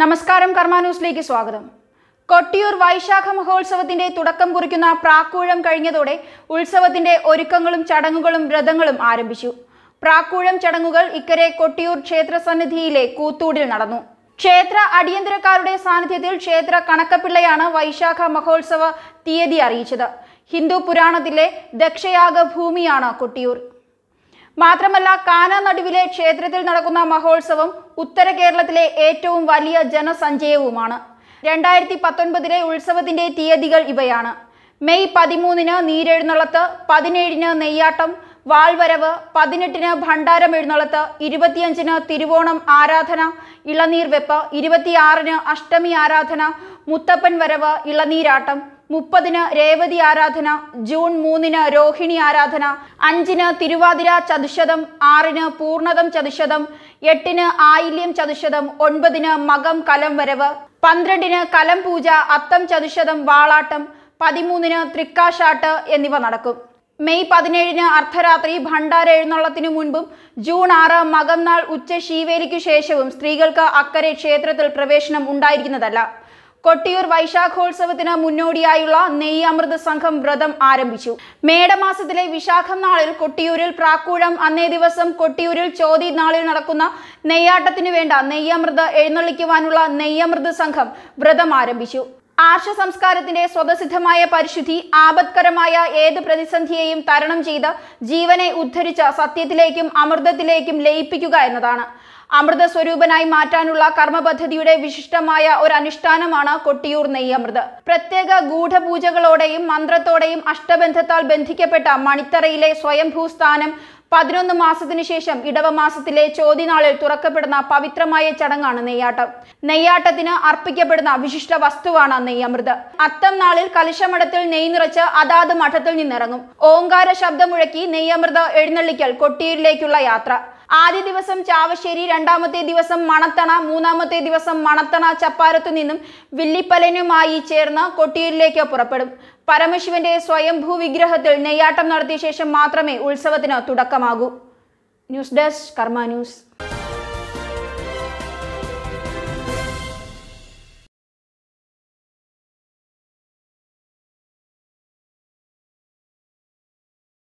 നമസ്കാരം കർമ്മ ന്യൂസിലേക്ക് സ്വാഗതം കൊട്ടിയൂർ വൈശാഖ മഹോത്സവത്തിന്റെ തുടക്കം കുറിക്കുന്ന പ്രാക്കൂഴം കഴിഞ്ഞതോടെ ഉത്സവത്തിന്റെ ഒരുക്കങ്ങളും ചടങ്ങുകളും വ്രതങ്ങളും ആരംഭിച്ചു പ്രാക്കൂഴം ചടങ്ങുകൾ ഇക്കരെ കൊട്ടിയൂർ ക്ഷേത്ര സന്നിധിയിലെ കൂത്തൂടിൽ നടന്നു ക്ഷേത്ര അടിയന്തരക്കാരുടെ സാന്നിധ്യത്തിൽ ക്ഷേത്ര കണക്കപ്പിള്ളയാണ് വൈശാഖ മഹോത്സവ തീയതി അറിയിച്ചത് ഹിന്ദു പുരാണത്തിലെ ദക്ഷയാഗ ഭൂമിയാണ് കൊട്ടിയൂർ മാത്രമല്ല കാന നടുവിലെ ക്ഷേത്രത്തിൽ നടക്കുന്ന മഹോത്സവം ഉത്തര കേരളത്തിലെ ഏറ്റവും വലിയ ജനസഞ്ചയവുമാണ് രണ്ടായിരത്തി പത്തൊൻപതിലെ ഉത്സവത്തിന്റെ തീയതികൾ ഇവയാണ് മെയ് പതിമൂന്നിന് നീരെഴുന്നള്ളത്ത് പതിനേഴിന് നെയ്യാട്ടം വാൾവരവ് പതിനെട്ടിന് ഭണ്ഡാരം എഴുന്നള്ളത്ത് ഇരുപത്തിയഞ്ചിന് തിരുവോണം ആരാധന ഇളനീർ വെപ്പ് ഇരുപത്തിയാറിന് അഷ്ടമി ആരാധന മുത്തപ്പൻ വരവ് ഇളനീരാട്ടം മുപ്പതിന് രേവതി ആരാധന ജൂൺ മൂന്നിന് രോഹിണി ആരാധന അഞ്ചിന് തിരുവാതിര ചതുശതം ആറിന് പൂർണതം ചതുശതം എട്ടിന് ആയില്യം ചതുശതം ഒൻപതിന് മകം കലം വരവ് പന്ത്രണ്ടിന് കലം പൂജ അത്തം ചതുശതം വാളാട്ടം പതിമൂന്നിന് തൃക്കാശാട്ട് എന്നിവ നടക്കും മെയ് പതിനേഴിന് അർദ്ധരാത്രി ഭണ്ഡാര എഴുന്നള്ളത്തിനു മുൻപും ജൂൺ ആറ് മകം നാൾ ഉച്ച ശീവേലിക്കു ശേഷവും സ്ത്രീകൾക്ക് അക്കരെ ക്ഷേത്രത്തിൽ പ്രവേശനം ഉണ്ടായിരിക്കുന്നതല്ല കൊട്ടിയൂർ വൈശാഖോത്സവത്തിന് മുന്നോടിയായുള്ള നെയ്യമൃത സംഘം വ്രതം ആരംഭിച്ചു മേടമാസത്തിലെ വിശാഖം നാളിൽ കൊട്ടിയൂരിൽ പ്രാക്കൂഴം അന്നേ ദിവസം കൊട്ടിയൂരിൽ ചോതി നാളിൽ നടക്കുന്ന നെയ്യാട്ടത്തിനു വേണ്ട നെയ്യമൃത എഴുന്നള്ളിക്കുവാനുള്ള നെയ്യമൃത സംഘം വ്രതം ആരംഭിച്ചു ആർഷ സംസ്കാരത്തിന്റെ സ്വതസിദ്ധമായ പരിശുദ്ധി ആപത്കരമായ ഏത് പ്രതിസന്ധിയെയും തരണം ചെയ്ത് ജീവനെ ഉദ്ധരിച്ച സത്യത്തിലേക്കും അമൃതത്തിലേക്കും ലയിപ്പിക്കുക എന്നതാണ് അമൃത സ്വരൂപനായി മാറ്റാനുള്ള കർമ്മപദ്ധതിയുടെ വിശിഷ്ടമായ ഒരു അനുഷ്ഠാനമാണ് കൊട്ടിയൂർ നെയ്യമൃത് പ്രത്യേക ഗൂഢപൂജകളോടെയും മന്ത്രത്തോടെയും അഷ്ടബന്ധത്താൽ ബന്ധിക്കപ്പെട്ട മണിത്തറയിലെ സ്വയംഭൂ സ്ഥാനം പതിനൊന്ന് മാസത്തിനു ശേഷം ഇടവമാസത്തിലെ ചോതിനാളിൽ തുറക്കപ്പെടുന്ന പവിത്രമായ ചടങ്ങാണ് നെയ്യാട്ടം നെയ്യാട്ടത്തിന് അർപ്പിക്കപ്പെടുന്ന വിശിഷ്ട വസ്തുവാണ് നെയ്യമൃത് അത്തം നാളിൽ കലശമഠത്തിൽ നെയ് നിറച്ച് അതാത് മഠത്തിൽ നിന്നിറങ്ങും ഓങ്കാര ശബ്ദമുഴക്കി നെയ്യമൃത എഴുന്നള്ളിക്കൽ കൊട്ടിയൂരിലേക്കുള്ള യാത്ര ആദ്യ ദിവസം ചാവശ്ശേരി രണ്ടാമത്തെ ദിവസം മണത്തണ മൂന്നാമത്തെ ദിവസം മണത്തണ ചപ്പാരത്തു നിന്നും വില്ലിപ്പലനുമായി ചേർന്ന് കൊട്ടിയൂരിലേക്ക് പുറപ്പെടും പരമശിവന്റെ സ്വയംഭൂ വിഗ്രഹത്തിൽ നെയ്യാട്ടം നടത്തിയ ശേഷം മാത്രമേ ഉത്സവത്തിന് തുടക്കമാകൂ ന്യൂസ് ഡെസ്ക് കർമ്മ ന്യൂസ്